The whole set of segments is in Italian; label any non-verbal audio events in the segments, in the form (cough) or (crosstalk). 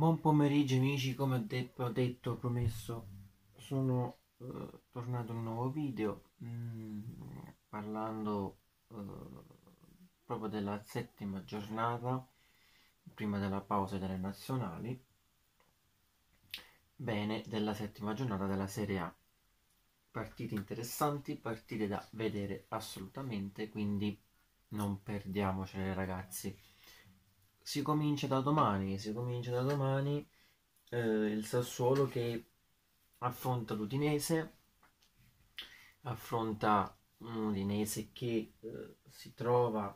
Buon pomeriggio amici, come ho detto, ho detto promesso, sono eh, tornato in un nuovo video mm, parlando eh, proprio della settima giornata, prima della pausa delle nazionali, bene della settima giornata della Serie A. Partite interessanti, partite da vedere assolutamente, quindi non perdiamocele ragazzi si comincia da domani, si comincia da domani eh, il Sassuolo che affronta l'Udinese, affronta un Udinese che eh, si trova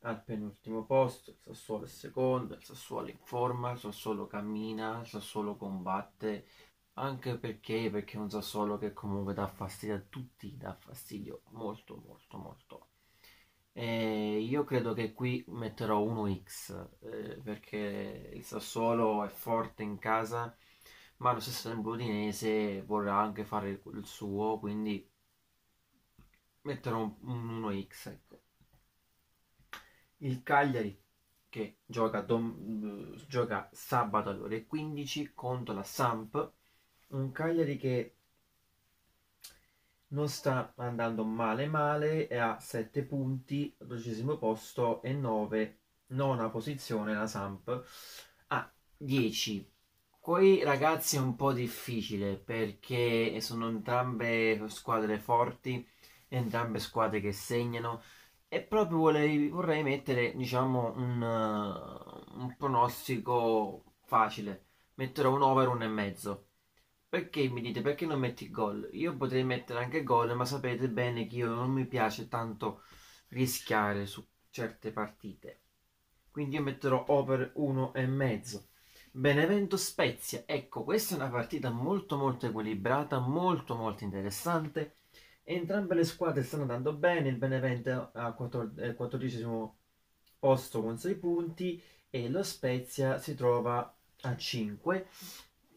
al penultimo posto, il Sassuolo è secondo, il Sassuolo in forma, il Sassuolo cammina, il Sassuolo combatte, anche perché, perché è un Sassuolo che comunque dà fastidio a tutti, dà fastidio molto molto molto e io credo che qui metterò 1x eh, perché il Sassuolo è forte in casa, ma lo stesso tempo l'Udinese vorrà anche fare il suo, quindi metterò un, un 1x. Ecco. Il Cagliari che gioca, dom- gioca sabato alle ore 15 contro la Samp, un Cagliari che non sta andando male male, è a 7 punti, dodicesimo posto e 9, nona posizione la Samp a ah, 10. Qui ragazzi è un po' difficile perché sono entrambe squadre forti, entrambe squadre che segnano e proprio vorrei, vorrei mettere diciamo un, un pronostico facile, metterò un over un e mezzo. Perché mi dite perché non metti gol? Io potrei mettere anche gol, ma sapete bene che io non mi piace tanto rischiare su certe partite. Quindi io metterò over e mezzo. Benevento Spezia, ecco questa è una partita molto molto equilibrata, molto molto interessante. Entrambe le squadre stanno andando bene, il Benevento a 14 eh, posto con 6 punti e lo Spezia si trova a 5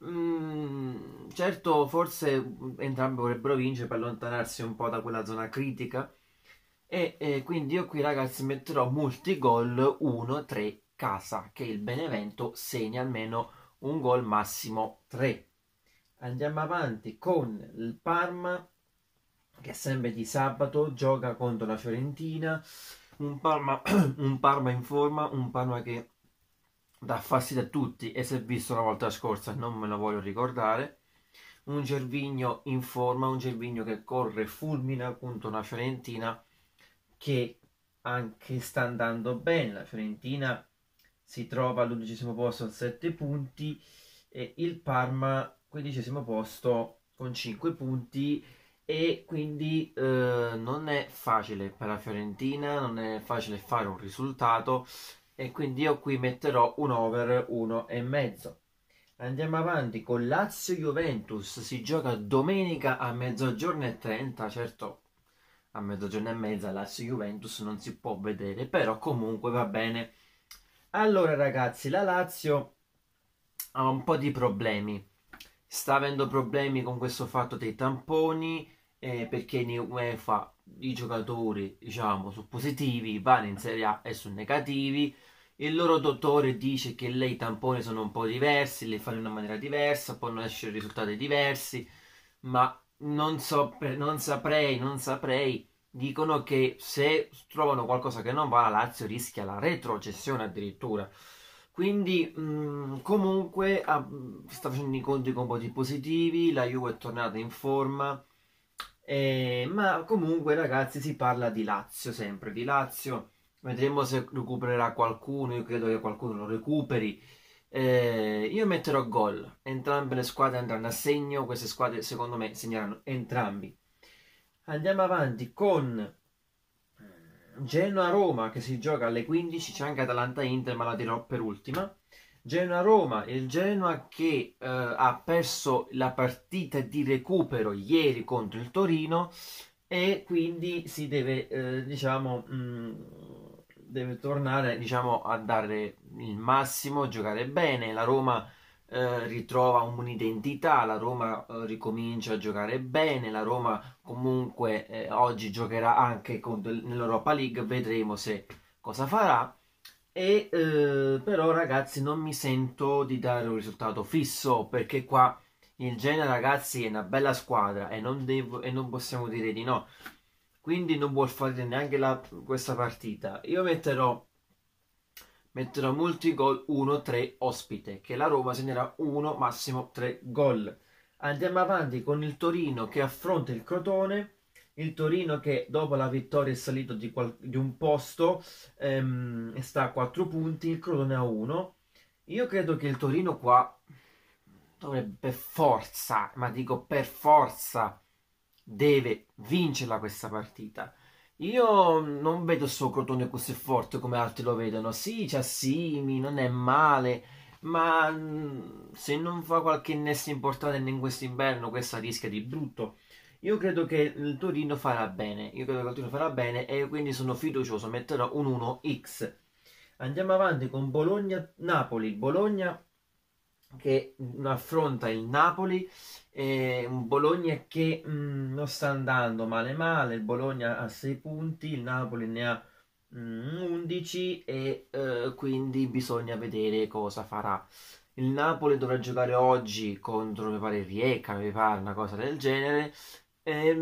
Mm, certo, forse entrambi vorrebbero vincere per allontanarsi un po' da quella zona critica. E eh, quindi io qui, ragazzi, metterò multi gol 1-3 casa, che il Benevento segna almeno un gol massimo 3. Andiamo avanti con il Parma, che sempre di sabato gioca contro la Fiorentina. Un Parma, (clears throat) un Parma in forma, un Parma che dà fastidio a tutti e si è visto la volta scorsa, non me lo voglio ricordare. Un Gervigno in forma, un Gervigno che corre fulmina contro una Fiorentina che anche sta andando bene. La Fiorentina si trova all'undicesimo posto con 7 punti e il Parma quindicesimo posto con 5 punti e quindi eh, non è facile per la Fiorentina, non è facile fare un risultato e quindi io qui metterò un over e mezzo Andiamo avanti con Lazio Juventus, si gioca domenica a mezzogiorno e 30, certo a mezzogiorno e mezza Lazio Juventus non si può vedere, però comunque va bene. Allora ragazzi, la Lazio ha un po' di problemi. Sta avendo problemi con questo fatto dei tamponi eh, perché in UEFA i giocatori, diciamo, su positivi vanno in Serie A e sono negativi il loro dottore dice che lei i tamponi sono un po' diversi, li fanno in una maniera diversa, possono escere risultati diversi, ma non, so, non saprei, non saprei. Dicono che se trovano qualcosa che non va, la Lazio rischia la retrocessione addirittura. Quindi, mh, mm, comunque, ah, mm, sta facendo i conti con un po' di positivi. La Juve è tornata in forma. Eh, ma comunque, ragazzi, si parla di Lazio sempre, di Lazio Vedremo se recupererà qualcuno. Io credo che qualcuno lo recuperi. Eh, io metterò gol. Entrambe le squadre andranno a segno. Queste squadre, secondo me, segneranno entrambi. Andiamo avanti con eh, Genoa-Roma che si gioca alle 15. C'è anche Atalanta-Inter, ma la dirò per ultima. Genoa-Roma, il Genoa che eh, ha perso la partita di recupero ieri contro il Torino e quindi si deve, eh, diciamo, mh, mm, deve tornare diciamo, a dare il massimo, giocare bene. La Roma eh, ritrova un'identità, la Roma eh, ricomincia a giocare bene, la Roma comunque eh, oggi giocherà anche del, nell'Europa League, vedremo se cosa farà. E eh, però ragazzi non mi sento di dare un risultato fisso perché qua il Genoa ragazzi è una bella squadra e non, devo, e non possiamo dire di no quindi non vuol fare neanche la, questa partita. Io metterò, metterò molti gol 1-3 ospite, che la Roma segnerà 1, massimo 3 gol. Andiamo avanti con il Torino che affronta il Crotone. Il Torino che dopo la vittoria è salito di, qual- di un posto, ehm, sta a 4 punti, il Crotone a 1. Io credo che il Torino qua dovrebbe per forza, ma dico per forza, deve vincerla questa partita. Io non vedo il suo Crotone così forte come altri lo vedono. Sì, c'ha Simi, non è male, ma mm, se non fa qualche innesto importante in questo inverno, questa rischia di brutto. Io credo che il Torino farà bene, io credo che il Torino farà bene e quindi sono fiducioso, metterò un 1x. Andiamo avanti con Bologna-Napoli. Bologna che affronta il Napoli un Bologna che mh, mm, non sta andando male male, il Bologna ha 6 punti, il Napoli ne ha mh, mm, 11 e eh, quindi bisogna vedere cosa farà. Il Napoli dovrà giocare oggi contro, mi pare, Rieca, mi pare, una cosa del genere. E, ehm,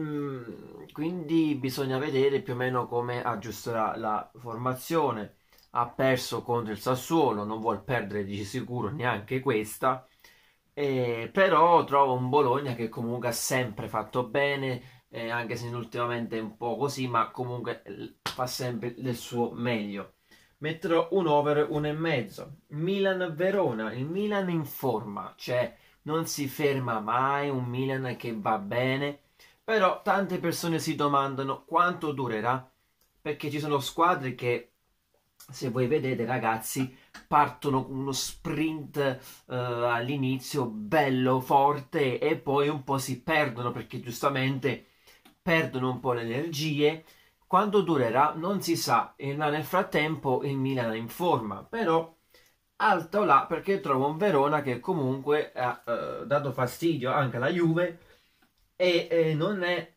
mh, quindi bisogna vedere più o meno come aggiusterà la formazione. Ha perso contro il Sassuolo, non vuol perdere di sicuro neanche questa eh, però trovo un Bologna che comunque ha sempre fatto bene, eh, anche se ultimamente è un po' così, ma comunque eh, fa sempre del suo meglio. Metterò un over 1,5. Milan-Verona, il Milan in forma, cioè non si ferma mai, un Milan che va bene, però tante persone si domandano quanto durerà, perché ci sono squadre che se voi vedete ragazzi partono con uno sprint uh, all'inizio bello forte e poi un po' si perdono perché giustamente perdono un po' le energie quanto durerà non si sa e nel frattempo il Milan è in forma però alto là perché trovo un Verona che comunque ha uh, dato fastidio anche alla Juve e, e non è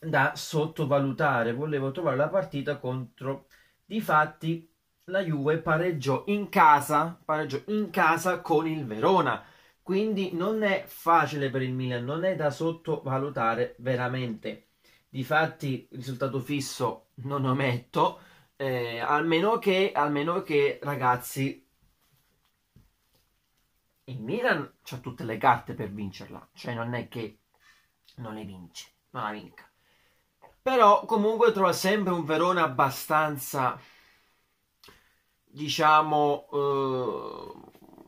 da sottovalutare volevo trovare la partita contro Difatti la Juve pareggiò in casa, pareggiò in casa con il Verona. Quindi non è facile per il Milan, non è da sottovalutare veramente. Difatti, risultato fisso non lo metto, eh, almeno, che, almeno che, ragazzi, il Milan ha tutte le carte per vincerla, cioè non è che non le vince, non la vinca. Però comunque trova sempre un Verona abbastanza, diciamo,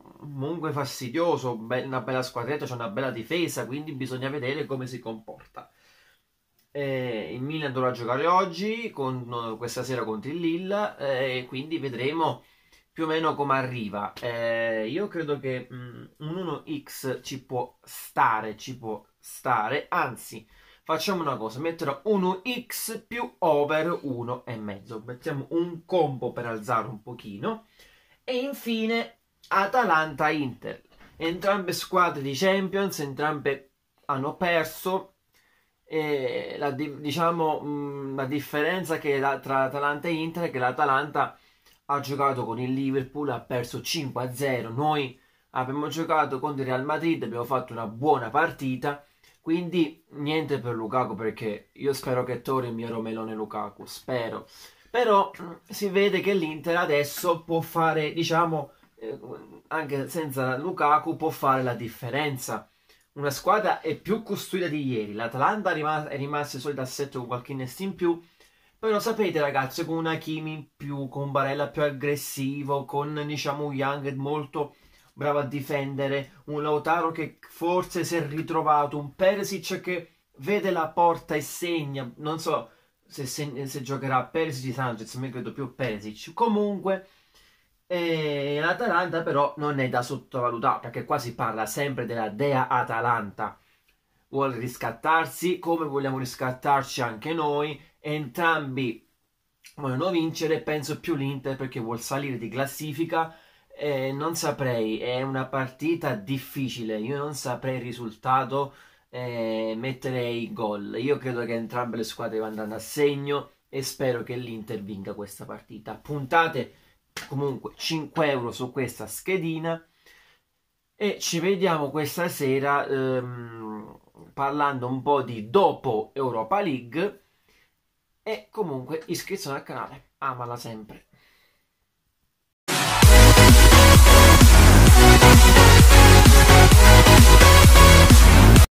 eh, comunque fastidioso, una bella squadretta, c'è una bella difesa, quindi bisogna vedere come si comporta. Eh, il Milan dovrà giocare oggi, con, questa sera contro il Lille, eh, quindi vedremo più o meno come arriva. Eh, io credo che mh, mm, un 1x ci può stare, ci può stare, anzi facciamo una cosa, metterò 1x più over 1,5. Mettiamo un combo per alzare un pochino. E infine Atalanta-Inter. Entrambe squadre di Champions, entrambe hanno perso. E la, diciamo, mm, la differenza che la, tra Atalanta e Inter è che l'Atalanta ha giocato con il Liverpool, ha perso 5-0. Noi abbiamo giocato contro il Real Madrid, abbiamo fatto una buona partita quindi niente per Lukaku perché io spero che torni il mio Romelone Lukaku, spero. Però mm, si vede che l'Inter adesso può fare, diciamo, eh, anche senza Lukaku può fare la differenza. Una squadra è più costruita di ieri, l'Atalanta è, rimas- rimasta il solito assetto con qualche innesto in più, però sapete ragazzi, con un Hakimi in più, con un Barella più aggressivo, con diciamo un Young molto bravo a difendere, un Lautaro che forse si è ritrovato, un Perisic che vede la porta e segna, non so se, se, se giocherà Perisic e Sanchez, mi credo più Perisic, comunque eh, l'Atalanta però non è da sottovalutare, perché qua si parla sempre della dea Atalanta, vuole riscattarsi come vogliamo riscattarci anche noi, entrambi vogliono vincere, penso più l'Inter perché vuol salire di classifica, eh, non saprei, è una partita difficile, io non saprei il risultato, eh, metterei gol. Io credo che entrambe le squadre vanno a segno e spero che l'Inter vinca questa partita. Puntate comunque 5 euro su questa schedina e ci vediamo questa sera ehm, parlando un po' di dopo Europa League e comunque iscrizione al canale, amala sempre.